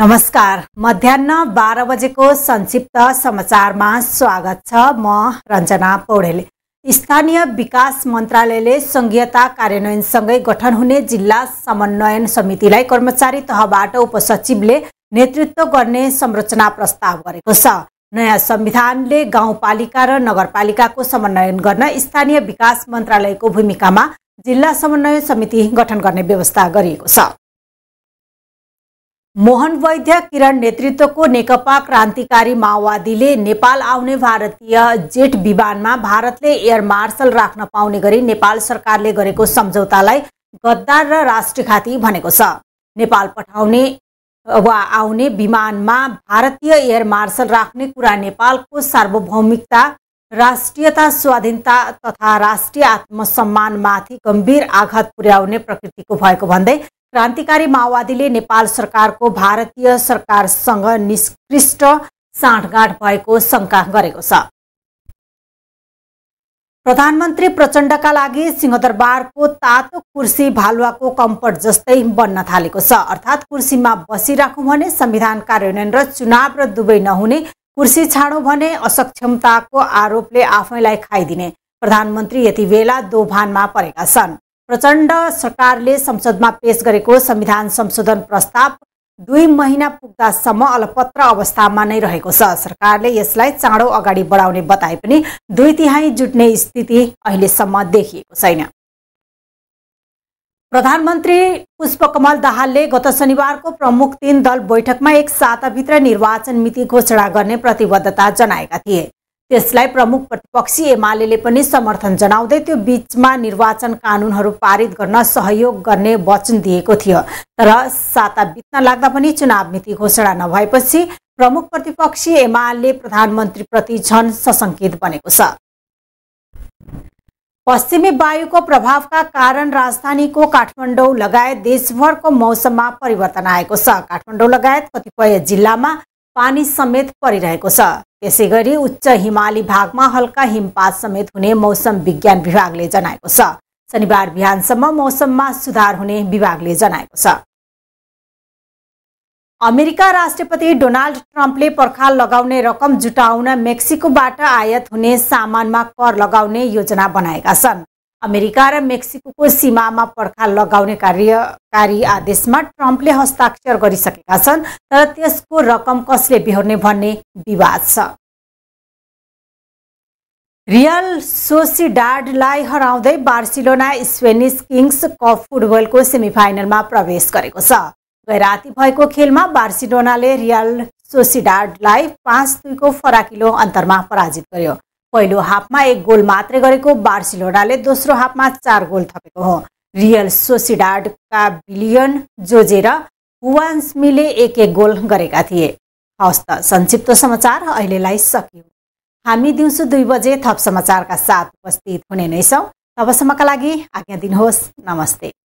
नमस्कार मध्याह बाह्र बजेको संक्षिप्त समाचारमा स्वागत छ म रञ्जना पौडेल स्थानीय विकास मन्त्रालयले सङ्घीयता कार्यान्वयनसँगै गठन हुने जिल्ला समन्वयन समितिलाई कर्मचारी तहबाट उपसचिवले नेतृत्व गर्ने संरचना प्रस्ताव गरेको छ नयाँ संविधानले गाउँपालिका र नगरपालिकाको समन्वयन गर्न स्थानीय विकास मन्त्रालयको भूमिकामा जिल्ला समन्वय समिति गठन गर्ने व्यवस्था गरिएको छ मोहन वैद्य किरण नेतृत्वको नेकपा क्रान्तिकारी माओवादीले नेपाल आउने भारतीय जेट विमानमा भारतले एयर मार्सल राख्न पाउने गरी नेपाल सरकारले गरेको सम्झौतालाई गद्दार र राष्ट्रघाती भनेको छ नेपाल पठाउने वा आउने विमानमा भारतीय एयर मार्सल राख्ने कुरा नेपालको सार्वभौमिकता राष्ट्रियता स्वाधीनता तथा राष्ट्रिय आत्मसम्मानमाथि गम्भीर आघात पुर्याउने प्रकृतिको भएको भन्दै क्रान्तिकारी माओवादीले नेपाल सरकारको भारतीय सरकारसँग निष्कृष्ट साँठगाँठ भएको शङ्का गरेको छ प्रधानमन्त्री प्रचण्डका लागि सिंहदरबारको तातो कुर्सी भालुवाको कम्फर्ट जस्तै बन्न थालेको छ अर्थात् कुर्सीमा बसिराखौँ भने संविधान कार्यान्वयन र चुनाव र दुवै नहुने कुर्सी छाडौँ भने असक्षमताको आरोपले आफैलाई खाइदिने प्रधानमन्त्री यति बेला दोभानमा परेका छन् प्रचण्ड सरकारले संसदमा पेश गरेको संविधान संशोधन प्रस्ताव दुई महिना पुग्दासम्म अलपत्र अवस्थामा नै रहेको छ सरकारले यसलाई चाँडो अगाडि बढाउने बताए पनि दुई तिहाई जुट्ने स्थिति अहिलेसम्म देखिएको छैन प्रधानमन्त्री पुष्पकमल दाहालले गत शनिबारको प्रमुख तीन दल बैठकमा एक साताभित्र निर्वाचन मिति घोषणा गर्ने प्रतिबद्धता जनाएका थिए त्यसलाई प्रमुख प्रतिपक्षी एमाले पनि समर्थन जनाउँदै त्यो बीचमा निर्वाचन कानूनहरू पारित गर्न सहयोग गर्ने वचन दिएको थियो तर साता बित्न लाग्दा पनि चुनाव मिति घोषणा नभएपछि प्रमुख प्रतिपक्षी एमाले प्रधानमन्त्रीप्रति झन सशङ्कित बनेको छ पश्चिमी वायुको प्रभावका कारण राजधानीको काठमाडौँ लगायत देशभरको मौसममा परिवर्तन आएको छ काठमाडौँ लगायत कतिपय जिल्लामा पानी समेत परिरहेको छ त्यसै गरी उच्च हिमाली भागमा हल्का हिमपात समेत हुने मौसम विज्ञान विभागले जनाएको छ शनिबार बिहानसम्म मौसममा सुधार हुने विभागले जनाएको छ अमेरिका राष्ट्रपति डोनाल्ड ट्रम्पले पर्खाल लगाउने रकम जुटाउन मेक्सिकोबाट आयात हुने सामानमा कर लगाउने योजना बनाएका छन् अमेरिका र मेक्सिको सीमामा पर्खाल लगाउने कार्यकारी आदेशमा ट्रम्पले हस्ताक्षर गरिसकेका छन् तर त्यसको रकम कसले बिहोर्ने भन्ने विवाद छ रियल सोसिडाडलाई हराउँदै बार्सिलोना स्पेनिस किङ्स कप फुटबलको सेमिफाइनलमा प्रवेश गरेको छ गैराती भएको खेलमा बार्सिलोनाले रियल सोसिडाडलाई पाँच दुईको फराकिलो अन्तरमा पराजित गर्यो पहिलो हाफमा एक गोल मात्रै गरेको बार्सिलोनाले दोस्रो हाफमा चार गोल थपेको हो रियल सोसिडाडका बिलियन जोजे र हुवान्समीले एक एक गोल गरेका थिए हवस् त संक्षिप्त समाचार अहिलेलाई सकियो हामी दिउँसो दुई बजे थप समाचारका साथ उपस्थित हुने नै छौँ तबसम्मका लागि आज्ञा दिनुहोस् नमस्ते